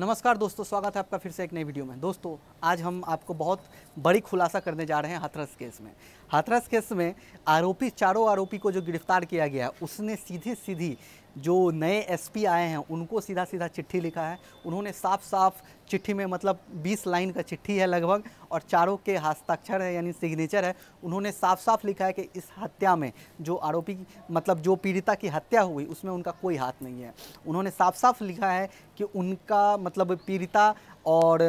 नमस्कार दोस्तों स्वागत है आपका फिर से एक नई वीडियो में दोस्तों आज हम आपको बहुत बड़ी खुलासा करने जा रहे हैं हाथरस केस में हाथरस केस में आरोपी चारों आरोपी को जो गिरफ्तार किया गया है उसने सीधे सीधी जो नए एसपी आए हैं उनको सीधा सीधा चिट्ठी लिखा है उन्होंने साफ साफ चिट्ठी में मतलब 20 लाइन का चिट्ठी है लगभग और चारों के हस्ताक्षर है यानी सिग्नेचर है उन्होंने साफ साफ लिखा है कि इस हत्या में जो आरोपी मतलब जो पीड़िता की हत्या हुई उसमें उनका कोई हाथ नहीं है उन्होंने साफ साफ लिखा है कि उनका मतलब पीड़िता और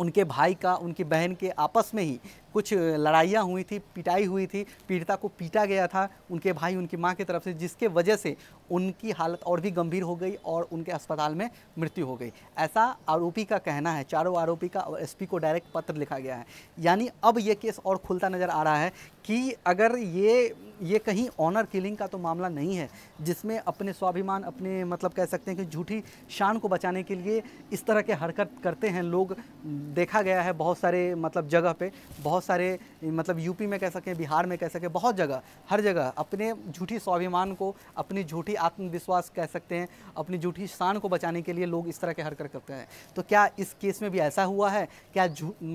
उनके भाई का उनकी बहन के आपस में ही कुछ लड़ाइयाँ हुई थी पिटाई हुई थी पीड़िता को पीटा गया था उनके भाई उनकी माँ की तरफ से जिसके वजह से उनकी हालत और भी गंभीर हो गई और उनके अस्पताल में मृत्यु हो गई ऐसा आरोपी का कहना है चारों आरोपी का एस को डायरेक्ट पत्र लिखा गया है यानी अब ये केस और खुलता नज़र आ रहा है कि अगर ये ये कहीं ऑनर किलिंग का तो मामला नहीं है जिसमें अपने स्वाभिमान अपने मतलब कह सकते हैं कि झूठी शान को बचाने के लिए इस तरह के हरकत करते हैं लोग देखा गया है बहुत सारे मतलब जगह पे बहुत सारे मतलब यूपी में कह सकें बिहार में कह सकें बहुत जगह हर जगह अपने झूठी स्वाभिमान को अपनी झूठी आत्मविश्वास कह सकते हैं अपनी झूठी शान को बचाने के लिए लोग इस तरह के हरकत करते हैं तो क्या इस केस में भी ऐसा हुआ है क्या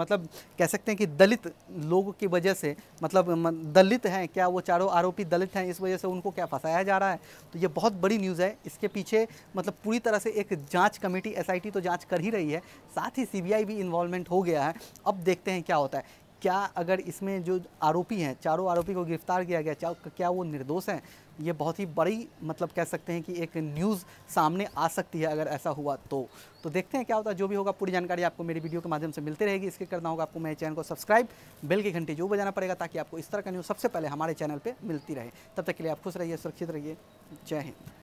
मतलब कह सकते हैं कि दलित लोगों की वजह से मतलब दलित हैं क्या वो चारों आरोपी दलित हैं इस वजह से उनको क्या फंसाया जा रहा है तो ये बहुत बड़ी न्यूज़ है इसके पीछे मतलब पूरी तरह से एक जांच कमेटी एसआईटी तो जांच कर ही रही है साथ ही सीबीआई भी इन्वॉल्वमेंट हो गया है अब देखते हैं क्या होता है क्या अगर इसमें जो आरोपी हैं चारों आरोपी को गिरफ्तार किया गया क्या वो निर्दोष हैं ये बहुत ही बड़ी मतलब कह सकते हैं कि एक न्यूज़ सामने आ सकती है अगर ऐसा हुआ तो तो देखते हैं क्या होता है जो भी होगा पूरी जानकारी आपको मेरी वीडियो के माध्यम से मिलती रहेगी इसके करना होगा आपको मेरे चैनल को सब्सक्राइब बेल की घंटी जो बजाना पड़ेगा ताकि आपको इस तरह का न्यूज़ सबसे पहले हमारे चैनल पर मिलती रहे तब तक के लिए आप खुश रहिए सुरक्षित रहिए जय हिंद